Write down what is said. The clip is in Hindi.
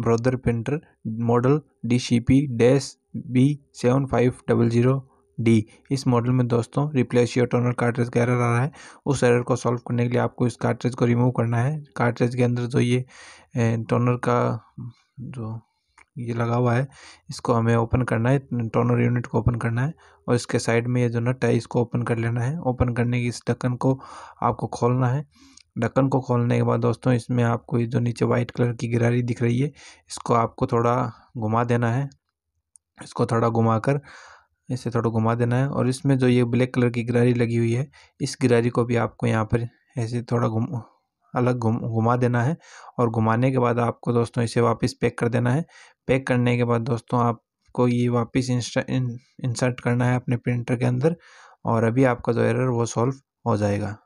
brother printer model D C P dash B seven five double zero D इस मॉडल में दोस्तों रिप्लेस योर टोनर कार्ट्रेज का एरर आ रहा है उस एरर को सॉल्व करने के लिए आपको इस कार्ट्रेज को रिमूव करना है कार्ट्रेज के अंदर जो ये टोनर का जो ये लगा हुआ है इसको हमें ओपन करना है टोनर यूनिट को ओपन करना है और इसके साइड में ये जो नट है इसको ओपन कर लेना है ओपन करने की इस ढक्कन को आपको खोलना है ढक्कन को खोलने के बाद दोस्तों इसमें आपको ये जो नीचे वाइट कलर की गिरारी दिख रही है इसको आपको थोड़ा घुमा देना है इसको थोड़ा घुमा कर इसे थोड़ा घुमा देना है और इसमें जो ये ब्लैक कलर की गिरारी लगी हुई है इस गिरारी को भी आपको यहाँ पर ऐसे थोड़ा घुम अलग घुम घुमा देना है और घुमाने के बाद आपको दोस्तों इसे वापस पैक कर देना है पैक करने के बाद दोस्तों आपको ये वापस इंसर्ट करना है अपने प्रिंटर के अंदर और अभी आपका जो एरर वो सॉल्व हो जाएगा